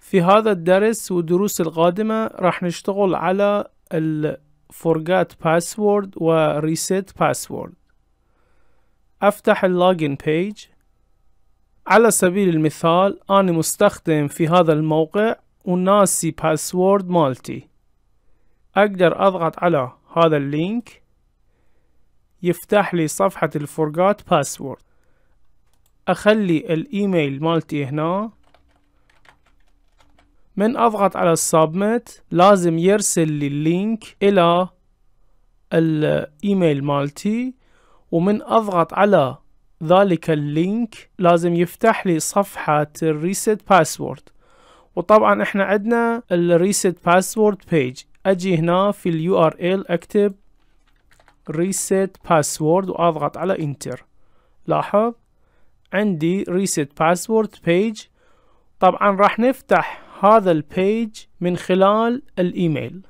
في هذا الدرس والدروس القادمة راح نشتغل على forgot password و reset password افتح اللوجن بيج على سبيل المثال انا مستخدم في هذا الموقع وناسي باسورد مالتي اقدر اضغط على هذا اللينك يفتح لي صفحة forgot باسورد اخلي الايميل مالتي هنا من اضغط على السبميت لازم يرسل لي اللينك الى الايميل مالتي ومن اضغط على ذلك اللينك لازم يفتح لي صفحة الريست باسورد وطبعا احنا عندنا الريست باسورد بيج اجي هنا في اليو ار ال اكتب ريست باسورد واضغط على انتر لاحظ عندي ريست باسورد بيج طبعا راح نفتح هذا البيج من خلال الإيميل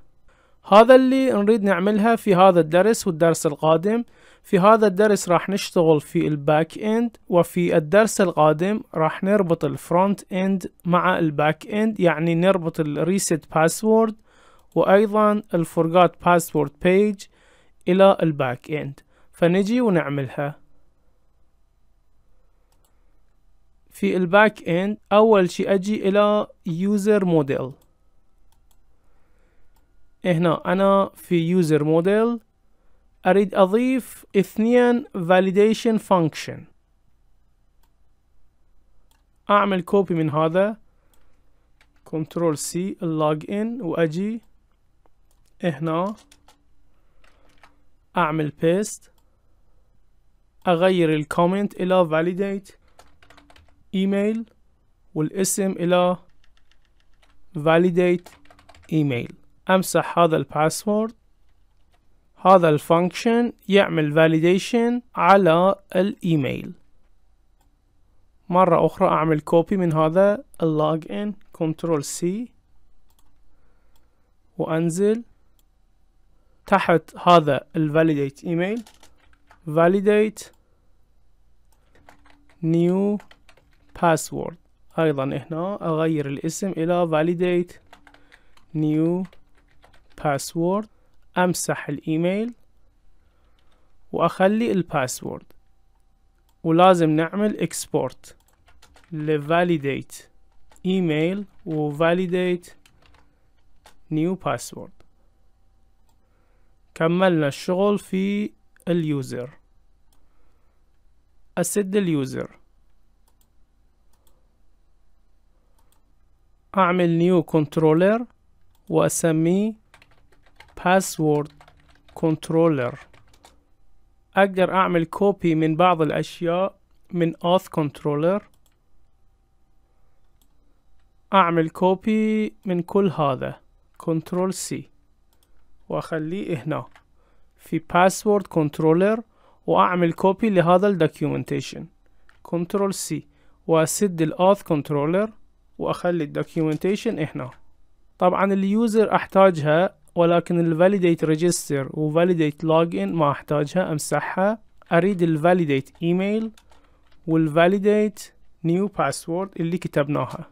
هذا اللي نريد نعملها في هذا الدرس والدرس القادم في هذا الدرس راح نشتغل في الباك اند وفي الدرس القادم راح نربط الفرونت اند مع الباك اند يعني نربط الريسيت باسورد وايضا الفورغات باسورد بيج الى الباك اند فنجي ونعملها في الباك اند اول شيء اجي الى يوزر موديل هنا انا في يوزر موديل اريد اضيف اثنين فاليديشن فانكشن اعمل كوبي من هذا كنترول سي اللوج ان واجي هنا اعمل بيست اغير الكومنت الى validate ايميل والاسم الى validate ايميل امسح هذا الباسورد هذا الفانكشن يعمل فاليديشن على الايميل مرة اخرى اعمل كوبي من هذا اللوج ان كنترول سي وانزل تحت هذا الفاليديت ايميل validate new password ايضا هنا اغير الاسم الى validate new password امسح الايميل واخلي الباسورد ولازم نعمل export ل validate email و validate new password كملنا الشغل في اليوزر أسد اليوزر أعمل نيو كنترولر وأسميه باسورد كنترولر أقدر أعمل كوبي من بعض الأشياء من اوث كنترولر أعمل كوبي من كل هذا كنترول سي وأخليه هنا في باسورد كنترولر وأعمل كوبي لهذا الدوكيومنتيشن كنترول سي وأسد الأوث كنترولر واخلي الدوكيومنتيشن هنا طبعا اليوزر احتاجها ولكن الفاليديت ريجستر وفاليديت ان ما احتاجها امسحها اريد الفاليديت ايميل والفاليديت نيو باسورد اللي كتبناها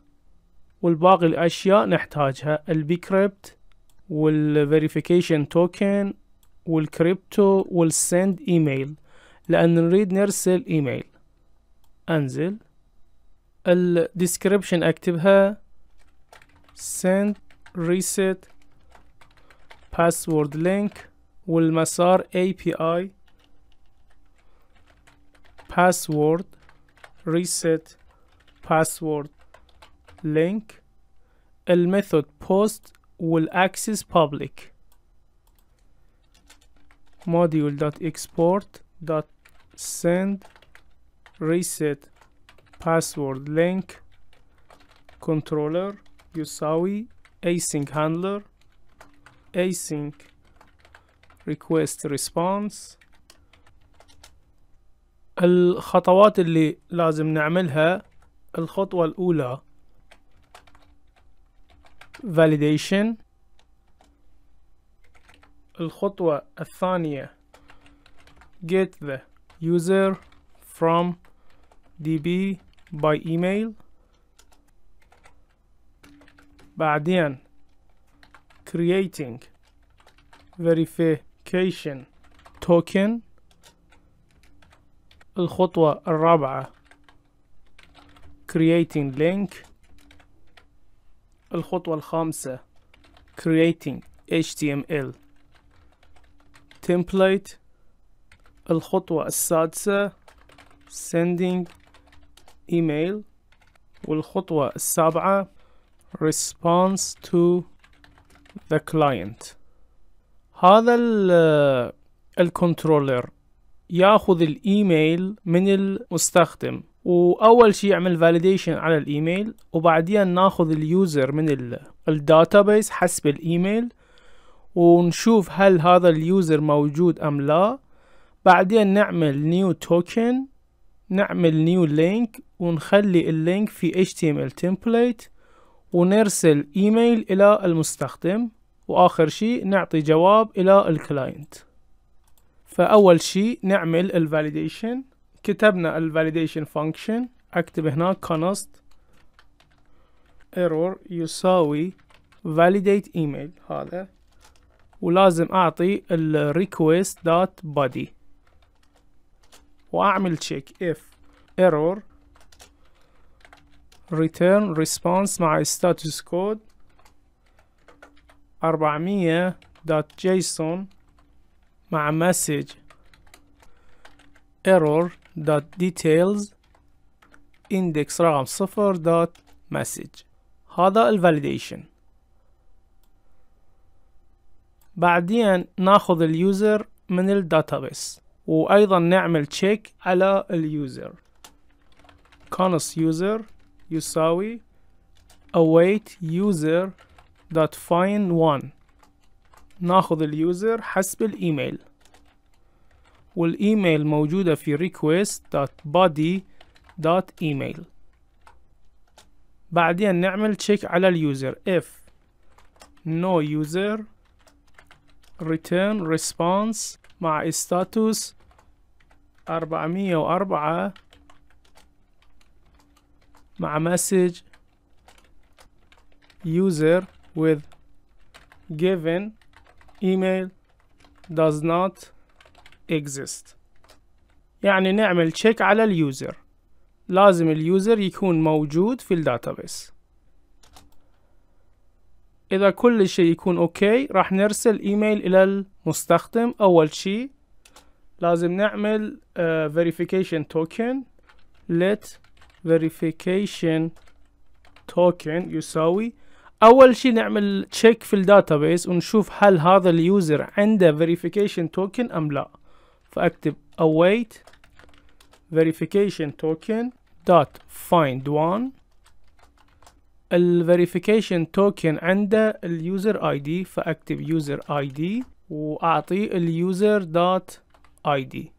والباقي الاشياء نحتاجها البيكريبت والفيريفيكيشن توكن والكريبتو والسند ايميل لان نريد نرسل ايميل انزل الديسكريبشن اكتبها send reset password link والمسار API password reset password link الميثود post والaccess public module.export.send reset password link controller يساوي async handler async request response الخطوات اللي لازم نعملها الخطوة الأولى validation الخطوة الثانية get the user from db باي ايميل بعدين creating verification token الخطوة الرابعة creating link الخطوة الخامسة creating HTML template الخطوة السادسة sending ايميل والخطوة السابعة response to the client هذا الكنترولر ياخذ الايميل من المستخدم واول شيء يعمل فاليديشن على الايميل وبعدين ناخذ اليوزر من الداتابيس حسب الايميل ونشوف هل هذا اليوزر موجود ام لا بعدين نعمل نيو توكن نعمل نيو لينك ونخلي اللينك في HTML template ونرسل ايميل الى المستخدم واخر شيء نعطي جواب الى الكلاينت فاول شيء نعمل الفاليديشن كتبنا الفاليديشن فانكشن اكتب هنا const error يساوي validate email هذا ولازم اعطي ال دوت بادي واعمل تشيك if error return response مع status code 400.json مع message error.details index رقم صفر دوت message هذا الفاليديشن بعدين ناخذ اليوزر من الداتابيس وايضا نعمل تشيك على اليوزر كونس يوزر يساوي await user dot find one ناخذ اليوزر حسب الايميل والايميل موجودة في request dot body dot email بعدين نعمل تشيك على اليوزر if no user return response مع status أربعمية وأربعة مع مسج user with given email does not exist يعني نعمل تشيك على اليوزر لازم اليوزر يكون موجود في الداتابيس إذا كل شيء يكون أوكي راح نرسل إيميل إلى المستخدم أول شيء لازم نعمل uh, verification token let verification token يساوي اول شيء نعمل تشيك في الداتابيس ونشوف هل هذا اليوزر عنده verification token ام لا فاكتب await verification token dot find one ال verification token عنده اليوزر اي دي فاكتب يوزر اي دي واعطيه اليوزر دوت دي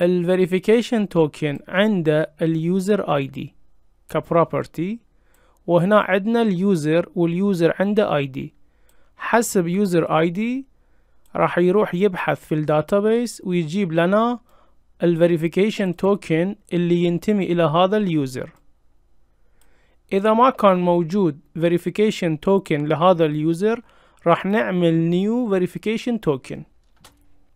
الفيريفيكيشن توكن عنده اليوزر اي دي كبروبرتي وهنا عندنا اليوزر واليوزر عنده اي دي حسب يوزر اي دي راح يروح يبحث في الداتابيس ويجيب لنا الفيريفيكيشن توكن اللي ينتمي الى هذا اليوزر اذا ما كان موجود فيريفيكيشن توكن لهذا اليوزر راح نعمل نيو فيريفيكيشن توكن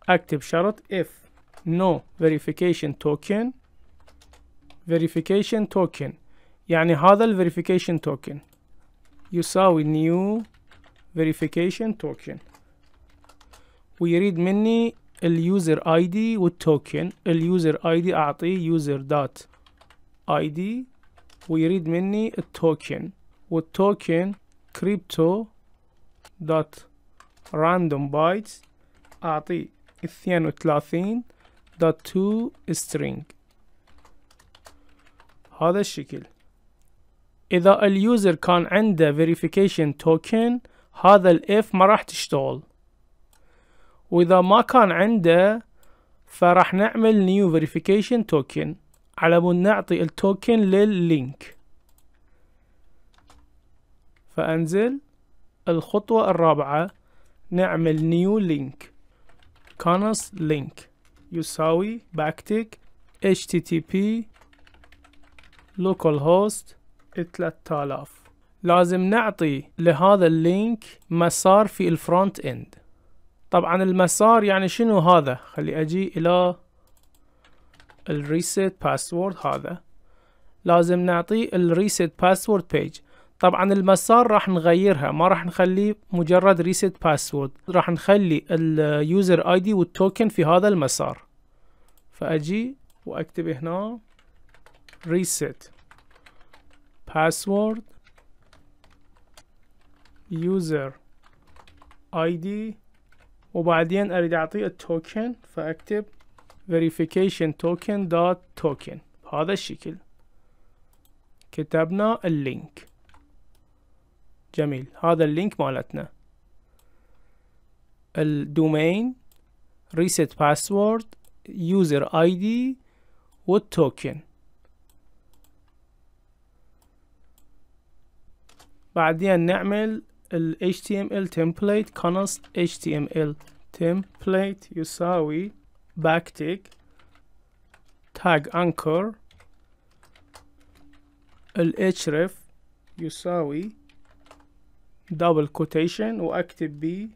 اكتب شرط if no verification token verification token يعني هذا token. You saw يساوي new verification token ويريد مني ال user id token. ال user id اعطي user dot id ويريد مني التوكن والتوكن كريبتو دوت راندوم بايتس اعطي اثنين وثلاثين dot to string هذا الشكل إذا اليوزر كان عنده verification token هذا الاف ما راح تشتغل وإذا ما كان عنده فراح نعمل new verification token على مود نعطي التوكن لللينك فأنزل الخطوة الرابعة نعمل new link كانس link يساوي باكتك http localhost 3000 لازم نعطي لهذا اللينك مسار في الفرونت اند طبعا المسار يعني شنو هذا خلي اجي الى الريسيت باسورد هذا لازم نعطيه الريسيت باسورد بيج طبعا المسار راح نغيرها ما راح نخليه مجرد ريسيت باسورد راح نخلي اليوزر اي دي والتوكن في هذا المسار فاجي واكتب هنا ريسيت باسورد يوزر اي دي وبعدين اريد اعطيه التوكن فاكتب verification token dot token بهذا الشكل كتبنا اللينك جميل هذا اللينك مالتنا الدومين ريسيت باسورد يوزر اي دي والتوكن بعدين نعمل ال HTML template const HTML template يساوي backtick tag anchor ال href يساوي دبل كوتيشن واكتب بيه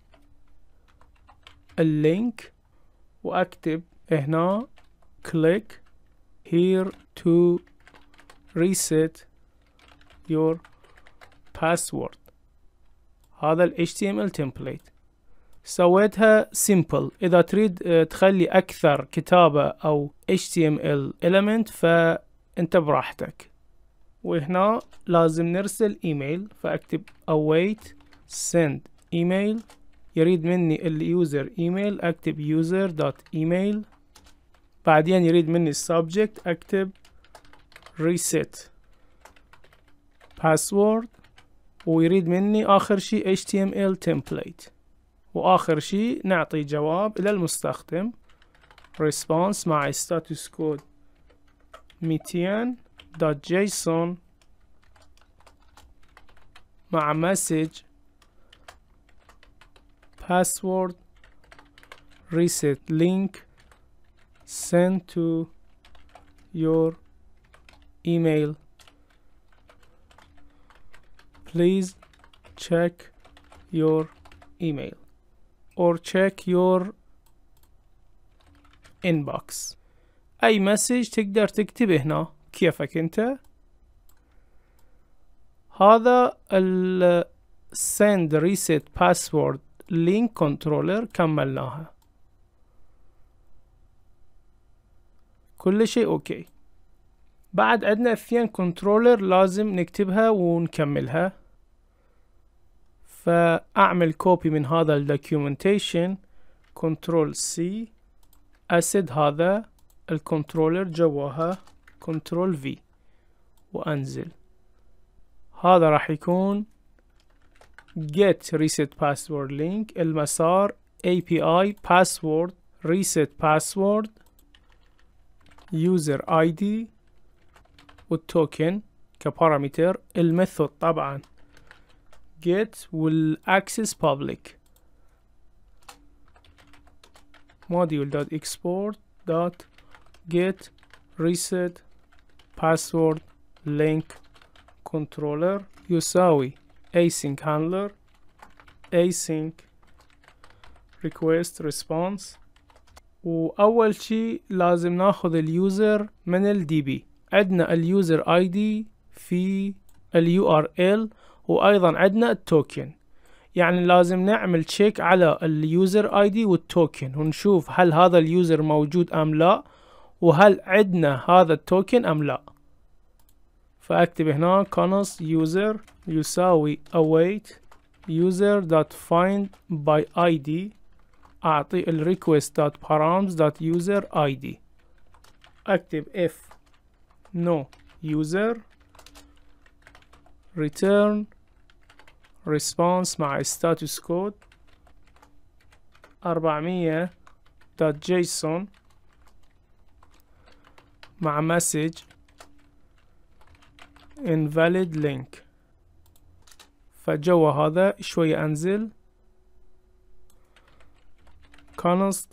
اللينك واكتب هنا كليك here to reset your password هذا ال HTML template سويتها simple إذا تريد آه، تخلي أكثر كتابة أو HTML element فأنت براحتك وهنا لازم نرسل ايميل فاكتب await send email يريد مني اليوزر ايميل اكتب user dot email بعدين يريد مني السبجكت اكتب reset password ويريد مني آخر شيء HTML template وآخر شيء نعطي جواب إلى المستخدم response مع status code 200 .json مع message password reset link send to your email please check your email or check your inbox اي مسج تقدر تكتبه هنا كيفك انت هذا ال send reset password link controller كملناها كل شيء اوكي بعد عندنا اثنين كنترولر لازم نكتبها ونكملها فاعمل كوبي من هذا الدوكيومنتيشن كنترول سي اسد هذا الكنترولر جواها كنترول في وأنزل هذا راح يكون get reset password link المسار API password reset password user ID والتوكن كبارامتر الميثود طبعا get والاكسس public module.export.get reset password link controller يساوي async handler async request response واول شي لازم ناخذ اليوزر من الDB عندنا اليوزر ID في الURL ار وايضا عندنا التوكن يعني لازم نعمل تشيك على اليوزر ID والتوكن ونشوف هل هذا اليوزر موجود ام لا وهل عندنا هذا التوكن ام لا فاكتب هنا كونس يوزر يساوي await user dot find by id اعطي ال request dot params dot user id اكتب if no user return response مع status code 400 dot json مع message invalid link فجوا هذا شوي انزل const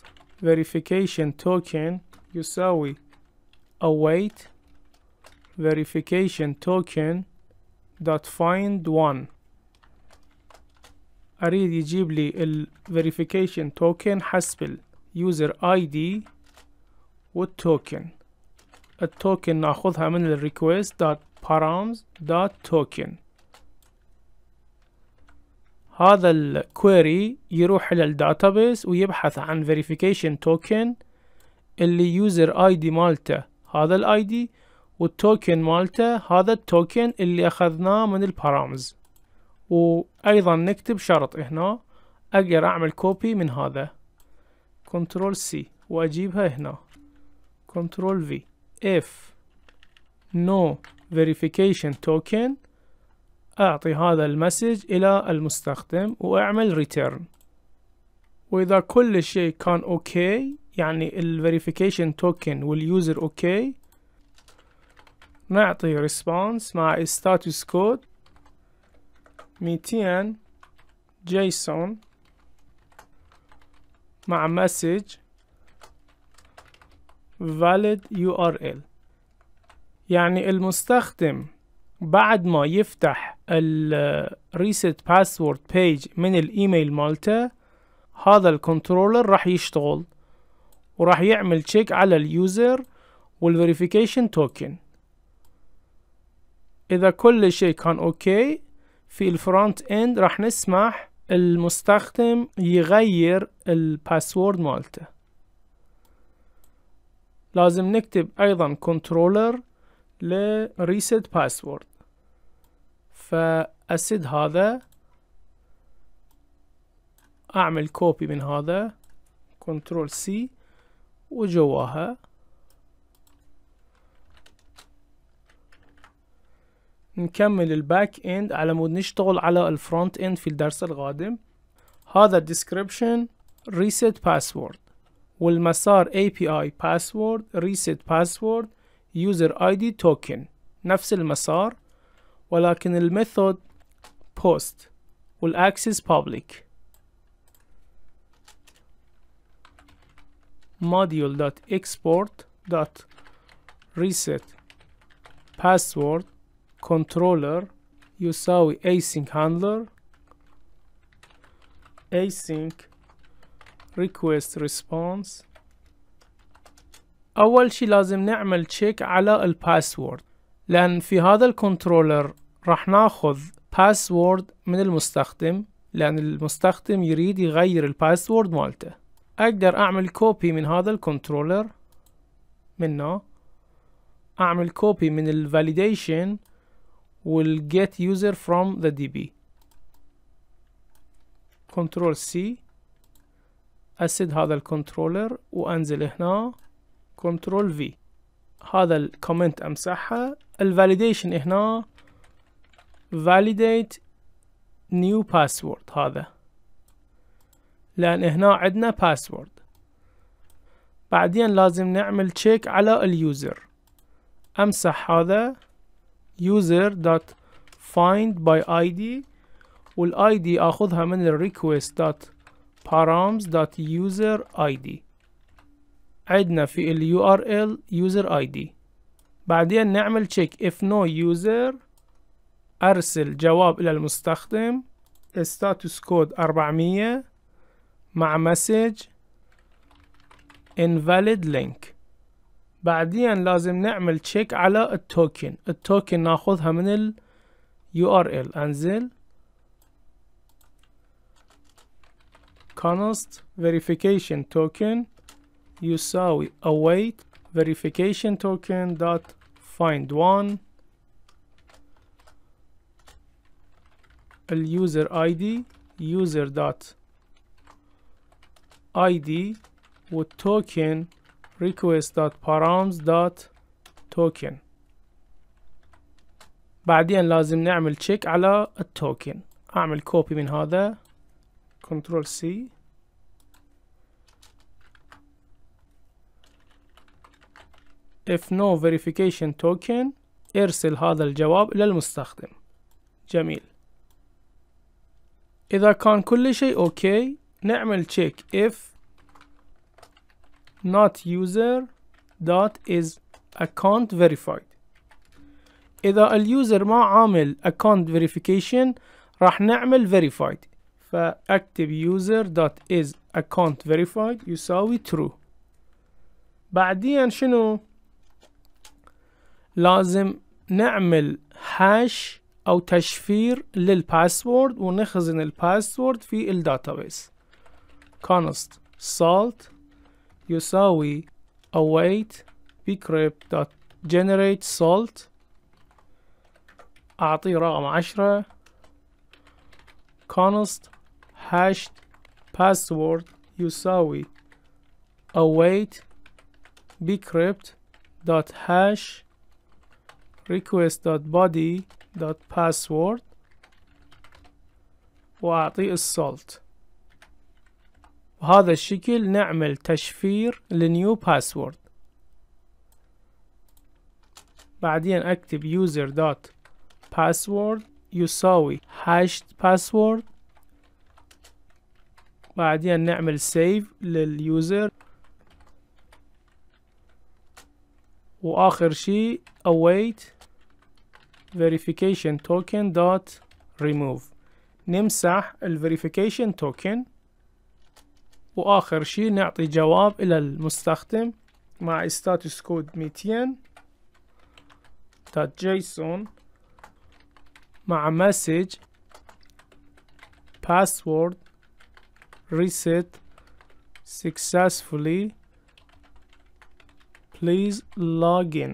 verification token يساوي await verification token dot find one اريد يجيب لي ال verification token حسب ال user ID token التوكن ناخذها من ال request.params.token هذا ال query هذا الكويري يروح الى الداتابيس ويبحث عن verification token اللي يوزر اي دي مالته هذا الاي دي والتوكن مالته هذا التوكن اللي اخذناه من البارامز وايضا نكتب شرط هنا اقدر اعمل كوبي من هذا كنترول سي واجيبها هنا كنترول في if no verification token أعطي هذا المسج إلى المستخدم وأعمل return وإذا كل شيء كان أوكي يعني token توكن واليوزر أوكي نعطي response مع status code 200 جيسون مع message valid URL يعني المستخدم بعد ما يفتح ال reset password page من الايميل مالته هذا الكنترولر راح يشتغل وراح يعمل تشيك على اليوزر والفيريفيكيشن توكن اذا كل شيء كان اوكي في الفرونت اند راح نسمح المستخدم يغير الباسورد مالته لازم نكتب ايضا كنترولر لريسيت باسورد فاسد هذا اعمل كوبي من هذا كنترول سي وجواها نكمل الباك اند على مود نشتغل على الفرونت اند في الدرس القادم هذا description ريسيت باسورد والمسار API password reset password user ID token نفس المسار ولكن الميثود post والاكسس public module.export.reset password controller يساوي async handler async request response اول شي لازم نعمل تشيك على الباسورد لان في هذا الكنترولر راح ناخذ باسورد من المستخدم لان المستخدم يريد يغير الباسورد مالته اقدر اعمل كوبي من هذا الكنترولر منه اعمل كوبي من الفاليديشن يوزر user from the db كنترول سي أسد هذا الكنترولر وأنزل هنا كنترول في هذا الكومنت أمسحها الفاليديشن هنا validate new password هذا لأن هنا عندنا باسورد بعدين لازم نعمل تشيك على اليوزر أمسح هذا user dot id والاي دي اخذها من الريكويست دوت params.userid عندنا في ال URL user ID بعدين نعمل check if no user أرسل جواب إلى المستخدم status code 400 مع message invalid link بعدين لازم نعمل check على التوكن التوكن ناخذها من ال URL انزل const verification token you saw await verification token dot find one a user id user dot id with token request dot params dot token بعدين لازم نعمل تشيك على التوكن اعمل كوبي من هذا Control C. if no verification token ارسل هذا الجواب إلى المستخدم جميل إذا كان كل شيء أوكي نعمل check if not user dot is account verified إذا اليوزر ما عامل account verification راح نعمل verified فأكتب user dot is account verified يساوي true بعدين شنو لازم نعمل هاش او تشفير للباسورد ونخزن الباسورد في الداتابيس const salt يساوي await bcrypt.generate salt اعطيه رقم عشرة const hashed password يساوي await bcrypt.hash request.body.password وأعطيه السولت بهذا الشكل نعمل تشفير لنيو باسورد بعدين اكتب user يساوي hashed password بعدين نعمل save لليوزر واخر شي await verification token dot remove نمسح ال verification token واخر شي نعطي جواب الى المستخدم مع status code 200 .json مع message password reset successfully please login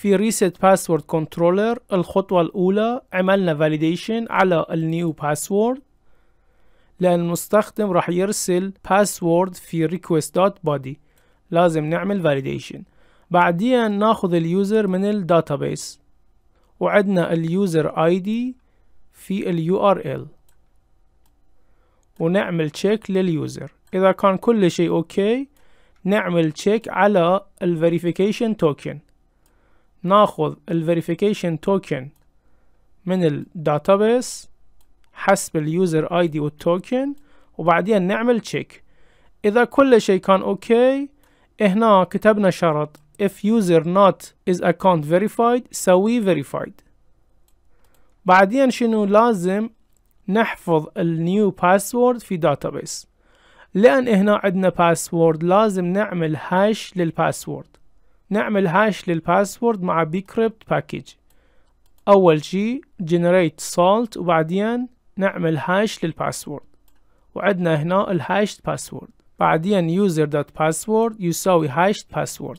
في ريسيت باسورد كنترولر الخطوة الأولى عملنا فاليديشن على النيو باسورد لأن المستخدم راح يرسل باسورد في request.body لازم نعمل فاليديشن بعدين ناخذ اليوزر من الداتابيس وعدنا اليوزر اي دي في اليو ار ال ونعمل تشيك لليوزر اذا كان كل شيء اوكي نعمل تشيك على الفيريفيكيشن توكن ناخذ ال verification token من database حسب user ID وال token وبعدين نعمل check اذا كل شيء كان اوكي هنا كتبنا شرط if user not is account verified سوي verified بعدين شنو لازم نحفظ new password في database لان هنا عندنا password لازم نعمل هاش للباسورد نعمل هاش للباسورد مع بيكريبت باكيج أول شي جنريت سولت وبعدين نعمل هاش للباسورد وعندنا هنا الهاش باسورد بعدين user يساوي هاش باسورد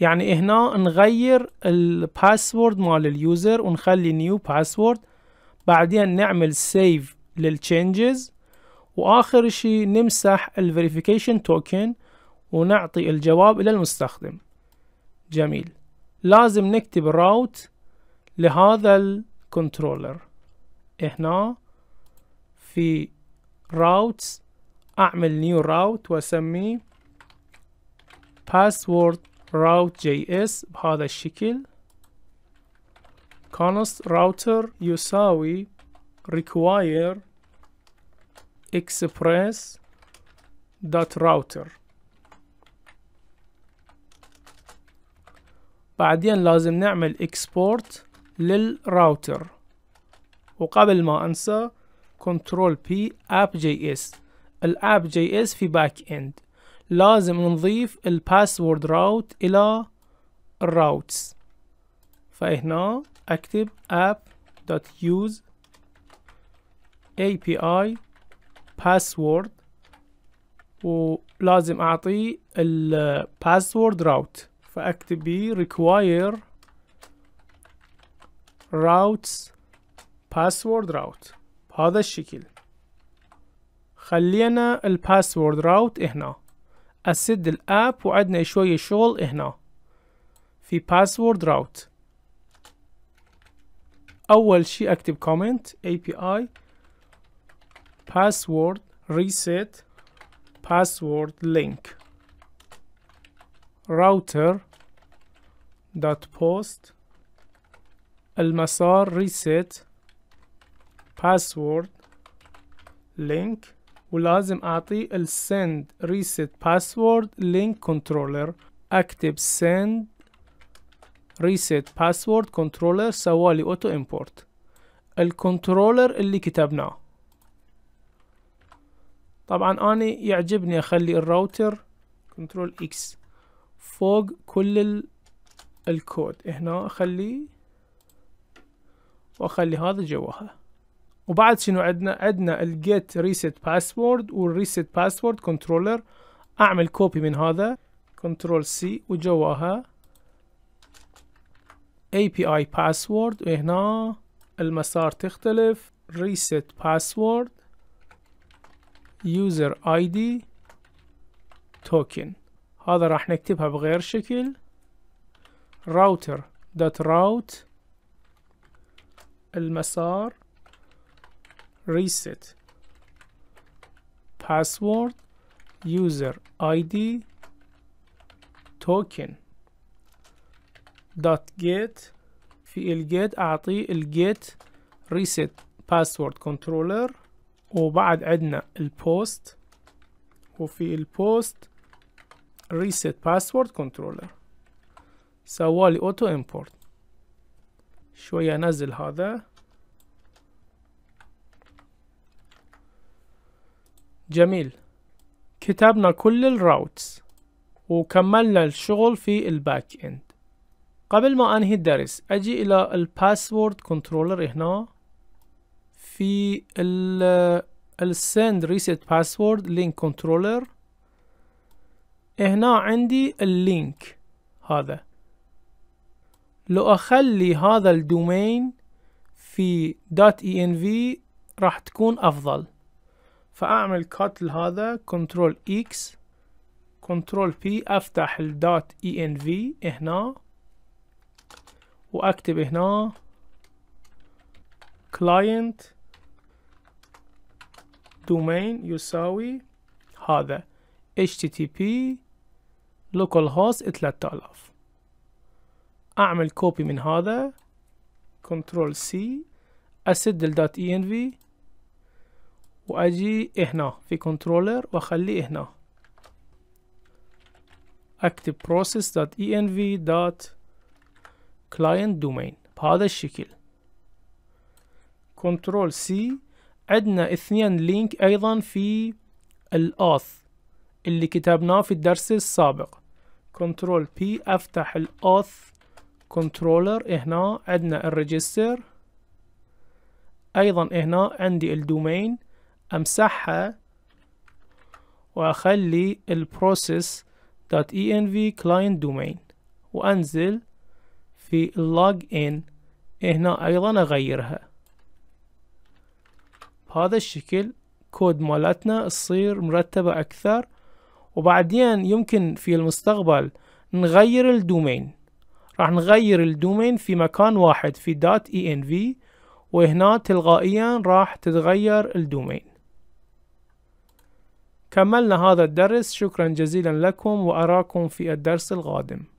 يعني هنا نغير الباسورد مال اليوزر ونخلي نيو باسورد بعدين نعمل سيف للتشينجز واخر شي نمسح الفيريفيكيشن توكن ونعطي الجواب الى المستخدم جميل لازم نكتب الراوت لهذا الكنترولر هنا في راوت اعمل نيو راوت واسميه باسورد راوت جي اس بهذا الشكل const router يساوي require express router بعدين لازم نعمل export للراوتر وقبل ما انسى كنترول بي اب جي اس الاب جي اس في باك اند لازم نضيف الباسورد راوت الى الراوتس فهنا اكتب اب دوت يوز اي بي اي باسورد ولازم اعطيه الباسورد راوت فاكتب بيه require routes password route بهذا الشكل خلينا الباسورد راوت هنا اسد الاب وعدنا شوية شغل هنا في باسورد راوت اول شي اكتب كومنت اي بي اي باسورد ريسيت باسورد لينك router dot post المسار ريست باسورد لينك ولازم اعطيه send ريست باسورد لينك كنترولر اكتب send reset باسورد كنترولر سوالي اوتو امبورت الكنترولر اللي كتبناه طبعا اني يعجبني اخلي الراوتر كنترول اكس فوق كل ال... الكود هنا اخلي واخلي هذا جواها وبعد شنو عندنا عندنا الجيت ريسيت باسورد والريسيت باسورد كنترولر اعمل كوبي من هذا كنترول سي وجواها اي بي اي باسورد وهنا المسار تختلف ريسيت باسورد يوزر اي دي توكن هذا راح نكتبها بغير شكل router dot route المسار reset password user id token dot get في الجيت اعطيه الجيت reset password controller وبعد عندنا البوست وفي البوست reset password controller سوالي اوتو امبورت شوية انزل هذا جميل كتبنا كل الراوتس وكملنا الشغل في الباك اند قبل ما انهي الدرس اجي الى الباسورد كنترولر هنا في السند ريسيت باسورد لينك كنترولر هنا عندي اللينك هذا لو اخلي هذا الدومين في دوت اي ان في راح تكون افضل فاعمل كات لهذا كنترول اكس كنترول بي افتح الدوت اي ان في هنا واكتب هنا client domain يساوي هذا http لوكال هوست 3000 اعمل كوبي من هذا كنترول سي اسد الدات اي ان في واجي هنا في كنترولر واخليه هنا اكتب process ان في dot كلاينت دومين بهذا الشكل كنترول سي عندنا اثنين لينك ايضا في الاث اللي كتبناه في الدرس السابق كنترول بي افتح الاوث كنترولر هنا عندنا الريجستر ايضا هنا عندي الدومين امسحها واخلي البروسيس دوت اي ان في كلاينت دومين وانزل في اللوج ان هنا ايضا اغيرها بهذا الشكل كود مالتنا تصير مرتبة اكثر وبعدين يمكن في المستقبل نغير الدومين راح نغير الدومين في مكان واحد في .env اي ان في وهنا تلقائيا راح تتغير الدومين كملنا هذا الدرس شكرا جزيلا لكم وأراكم في الدرس القادم